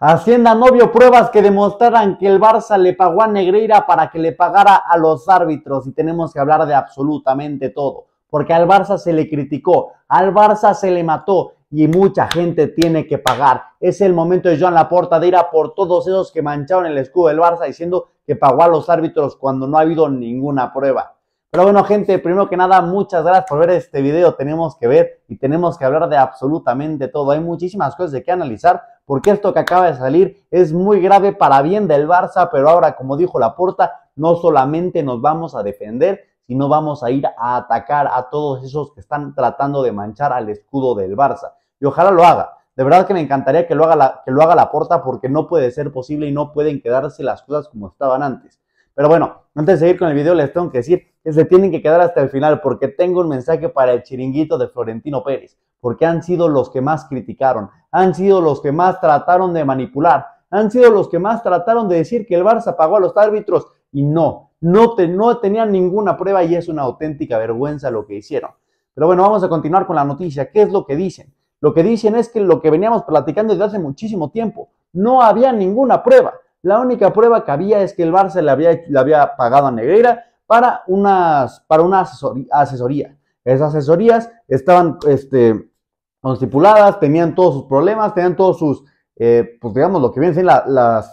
Hacienda no vio pruebas que demostraran que el Barça le pagó a Negreira para que le pagara a los árbitros y tenemos que hablar de absolutamente todo, porque al Barça se le criticó, al Barça se le mató y mucha gente tiene que pagar. Es el momento de Joan Laporta de ir por todos esos que mancharon el escudo del Barça diciendo que pagó a los árbitros cuando no ha habido ninguna prueba. Pero bueno, gente, primero que nada, muchas gracias por ver este video. Tenemos que ver y tenemos que hablar de absolutamente todo. Hay muchísimas cosas de analizar porque esto que acaba de salir es muy grave para bien del Barça, pero ahora, como dijo Laporta, no solamente nos vamos a defender, sino vamos a ir a atacar a todos esos que están tratando de manchar al escudo del Barça. Y ojalá lo haga. De verdad que me encantaría que lo haga la, que lo haga Laporta porque no puede ser posible y no pueden quedarse las cosas como estaban antes. Pero bueno, antes de seguir con el video les tengo que decir que se tienen que quedar hasta el final porque tengo un mensaje para el chiringuito de Florentino Pérez porque han sido los que más criticaron, han sido los que más trataron de manipular, han sido los que más trataron de decir que el Barça pagó a los árbitros y no, no, tenían ninguna prueba y es una auténtica vergüenza lo que hicieron. Pero bueno, vamos a continuar con la noticia. ¿Qué es lo que dicen? Lo que dicen es que lo que veníamos platicando desde hace muchísimo tiempo, no había ninguna prueba. La única prueba que había es que el Barça le había, le había pagado a Negreira para, unas, para una asesoría. Esas asesorías estaban este, constipuladas, tenían todos sus problemas, tenían todos sus, eh, pues digamos, lo que vienen las,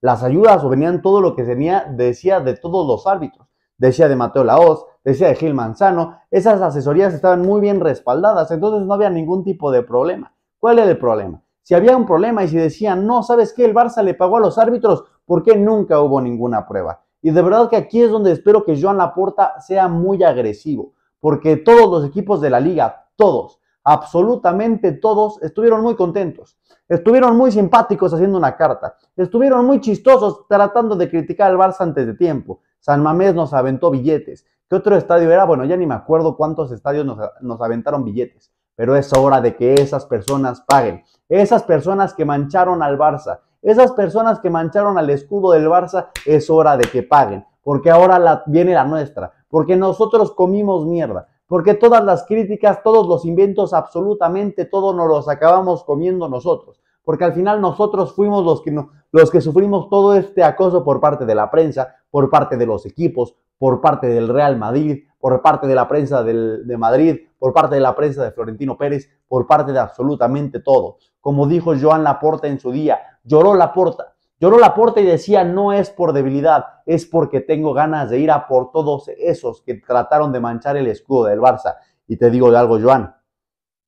las ayudas o venían todo lo que tenía, decía de todos los árbitros. Decía de Mateo Laoz, decía de Gil Manzano. Esas asesorías estaban muy bien respaldadas, entonces no había ningún tipo de problema. ¿Cuál era el problema? Si había un problema y si decían, no, ¿sabes qué? El Barça le pagó a los árbitros, ¿por qué nunca hubo ninguna prueba? Y de verdad que aquí es donde espero que Joan Laporta sea muy agresivo porque todos los equipos de la liga, todos, absolutamente todos, estuvieron muy contentos, estuvieron muy simpáticos haciendo una carta, estuvieron muy chistosos tratando de criticar al Barça antes de tiempo. San Mamés nos aventó billetes. ¿Qué otro estadio era? Bueno, ya ni me acuerdo cuántos estadios nos, aventaron billetes, pero es hora de que esas personas paguen. Esas personas que mancharon al Barça, esas personas que mancharon al escudo del Barça, es hora de que paguen, porque ahora la, viene la nuestra porque nosotros comimos mierda, porque todas las críticas, todos los inventos, absolutamente todo nos los acabamos comiendo nosotros, porque al final nosotros fuimos los que, sufrimos todo este acoso por parte de la prensa, por parte de los equipos, por parte del Real Madrid, por parte de la prensa de Madrid, por parte de la prensa de Florentino Pérez, por parte de absolutamente todo. Como dijo Joan Laporta en su día, lloró Laporta, Lloró la puerta y decía, no es por debilidad, es porque tengo ganas de ir a por todos esos que trataron de manchar el escudo del Barça. Y te digo algo, Joan.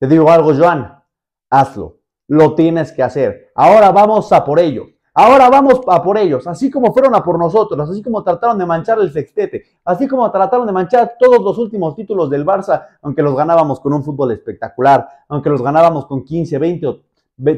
Te digo algo, Joan. Hazlo. Lo tienes que hacer. Ahora vamos a por ellos. Ahora vamos a por ellos, así como fueron a por nosotros, así como trataron de manchar el sextete, así como trataron de manchar todos los últimos títulos del Barça, aunque los ganábamos con un fútbol espectacular, aunque los ganábamos con 15, 20 o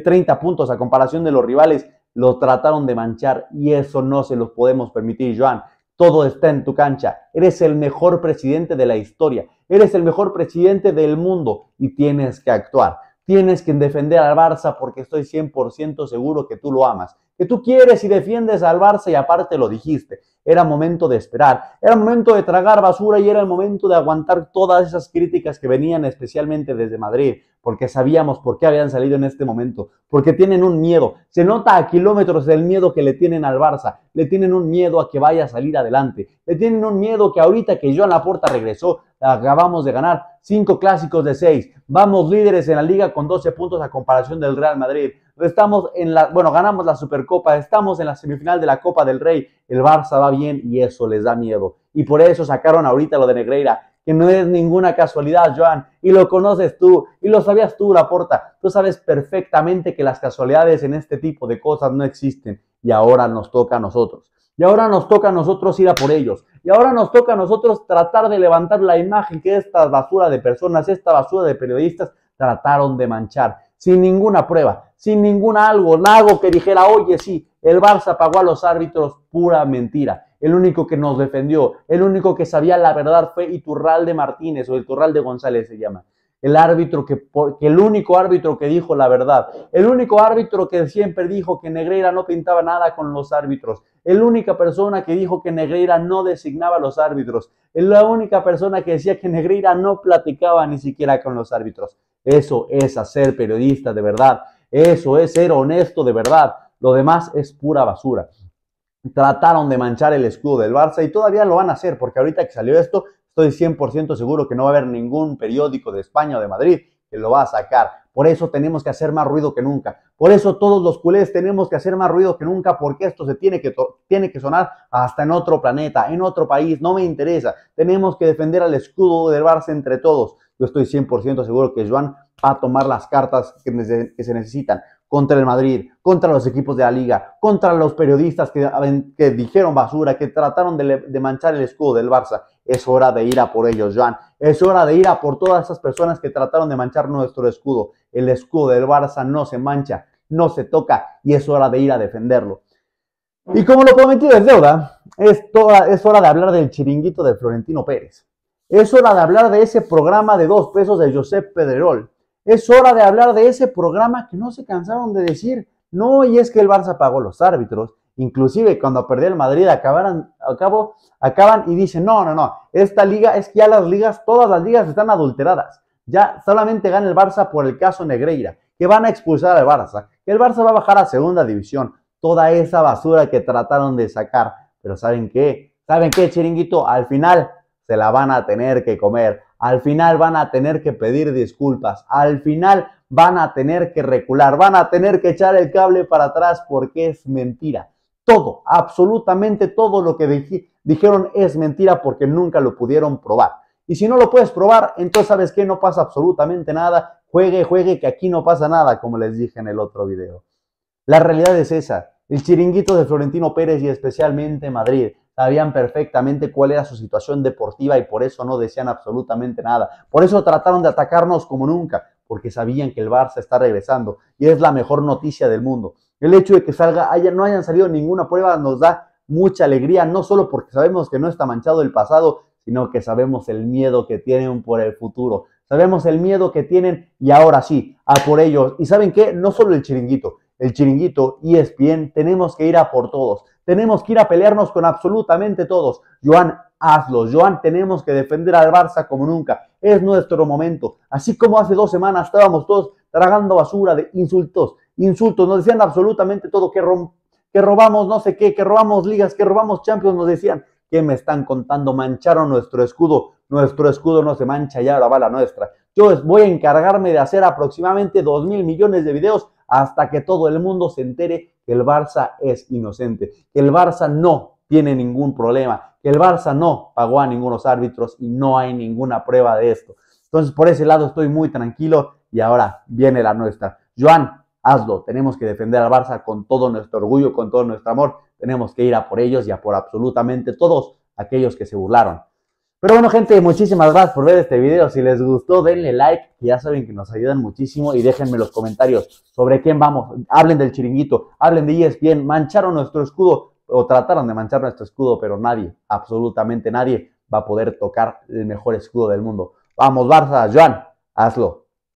30 puntos a comparación de los rivales, lo trataron de manchar y eso no se los podemos permitir, Joan. Todo está en tu cancha. Eres el mejor presidente de la historia. Eres el mejor presidente del mundo y tienes que actuar. Tienes que defender al Barça porque estoy 100% seguro que tú lo amas tú quieres y defiendes al Barça y aparte lo dijiste. Era momento de esperar, era momento de tragar basura y era el momento de aguantar todas esas críticas que venían especialmente desde Madrid, porque sabíamos por qué habían salido en este momento, porque tienen un miedo. Se nota a kilómetros el miedo que le tienen al Barça, le tienen un miedo a que vaya a salir adelante, le tienen un miedo que ahorita que La Laporta regresó, acabamos de ganar cinco clásicos de seis. Vamos líderes en la liga con 12 puntos a comparación del Real Madrid. Estamos en la, bueno, ganamos la Supercopa, estamos en la semifinal de la Copa del Rey. El Barça va bien y eso les da miedo. Y por eso sacaron ahorita lo de Negreira, que no es ninguna casualidad, Joan, y lo conoces tú, y lo sabías tú, Laporta. Tú sabes perfectamente que las casualidades en este tipo de cosas no existen y ahora nos toca a nosotros. Y ahora nos toca a nosotros ir a por ellos. Y ahora nos toca a nosotros tratar de levantar la imagen que esta basura de personas, esta basura de periodistas trataron de manchar, sin ninguna prueba, sin ningún algo, nago que dijera, oye, sí, el Barça pagó a los árbitros, pura mentira. El único que nos defendió, el único que sabía la verdad fue de Martínez o de González se llama el árbitro que, que, el único árbitro que dijo la verdad, el único árbitro que siempre dijo que Negreira no pintaba nada con los árbitros, el única persona que dijo que Negreira no designaba a los árbitros, la única persona que decía que Negreira no platicaba ni siquiera con los árbitros. Eso es hacer periodista de verdad, eso es ser honesto de verdad. Lo demás es pura basura trataron de manchar el escudo del Barça y todavía lo van a hacer, porque ahorita que salió esto, Estoy 100% seguro que no va a haber ningún periódico de España o de Madrid que lo va a sacar. Por eso tenemos que hacer más ruido que nunca. Por eso todos los culés tenemos que hacer más ruido que nunca porque esto se tiene que, tiene que sonar hasta en otro planeta, en otro país, no me interesa. Tenemos que defender al escudo del Barça entre todos. Yo estoy 100% seguro que Joan va a tomar las cartas que, se necesitan contra el Madrid, contra los equipos de la liga, contra los periodistas que, dijeron basura, que trataron de, manchar el escudo del Barça. Es hora de ir a por ellos, Joan. Es hora de ir a por todas esas personas que trataron de manchar nuestro escudo. El escudo del Barça no se mancha, no se toca y es hora de ir a defenderlo. Y como lo prometido es deuda, es, es hora de hablar del chiringuito de Florentino Pérez. Es hora de hablar de ese programa de dos pesos de Josep Pedrerol. Es hora de hablar de ese programa que no se cansaron de decir. No, y es que el Barça pagó los árbitros. Inclusive cuando perdió el Madrid acabaron, acabo, acaban y dicen, no, no, no, esta liga es que ya las ligas, todas las ligas están adulteradas. Ya solamente gana el Barça por el caso Negreira, que van a expulsar al Barça, que el Barça va a bajar a segunda división. Toda esa basura que trataron de sacar. Pero ¿saben qué? ¿Saben qué, chiringuito? Al final se la van a tener que comer. Al final van a tener que pedir disculpas. Al final van a tener que recular. Van a tener que echar el cable para atrás porque es mentira. Todo, absolutamente todo lo que dijeron es mentira porque nunca lo pudieron probar. Y si no lo puedes probar, entonces sabes que no pasa absolutamente nada. Juegue, juegue, que aquí no pasa nada, como les dije en el otro video. La realidad es esa. El chiringuito de Florentino Pérez y especialmente Madrid sabían perfectamente cuál era su situación deportiva y por eso no decían absolutamente nada. Por eso trataron de atacarnos como nunca porque sabían que el Barça está regresando y es la mejor noticia del mundo. El hecho de que salga, no hayan salido ninguna prueba nos da mucha alegría, no solo porque sabemos que no está manchado el pasado, sino que sabemos el miedo que tienen por el futuro. Sabemos el miedo que tienen y ahora sí, a por ellos. Y saben qué, no solo el chiringuito, el chiringuito y e ESPN, tenemos que ir a por todos. Tenemos que ir a pelearnos con absolutamente todos. Joan, hazlo. Joan, tenemos que defender al Barça como nunca. Es nuestro momento. Así como hace dos semanas estábamos todos tragando basura de insultos, insultos. Nos decían absolutamente todo, que, robamos no sé qué, que robamos ligas, que robamos champions. Nos decían, ¿qué me están contando? Mancharon nuestro escudo nuestro escudo no se mancha y ahora va la nuestra. Yo voy a encargarme de hacer aproximadamente 2 mil millones de videos hasta que todo el mundo se entere que el Barça es inocente, que el Barça no tiene ningún problema, que el Barça no pagó a ningunos árbitros y no hay ninguna prueba de esto. Entonces, por ese lado estoy muy tranquilo y ahora viene la nuestra. Joan, hazlo. Tenemos que defender al Barça con todo nuestro orgullo, con todo nuestro amor. Tenemos que ir a por ellos y a por absolutamente todos aquellos que se burlaron pero bueno, gente, muchísimas gracias por ver este video. Si les gustó, denle like, ya saben que nos ayudan muchísimo. Y déjenme los comentarios sobre quién vamos. Hablen del chiringuito, hablen de ESPN. Mancharon nuestro escudo o trataron de manchar nuestro escudo, pero nadie, absolutamente nadie, va a poder tocar el mejor escudo del mundo. Vamos, Barça, Joan, hazlo.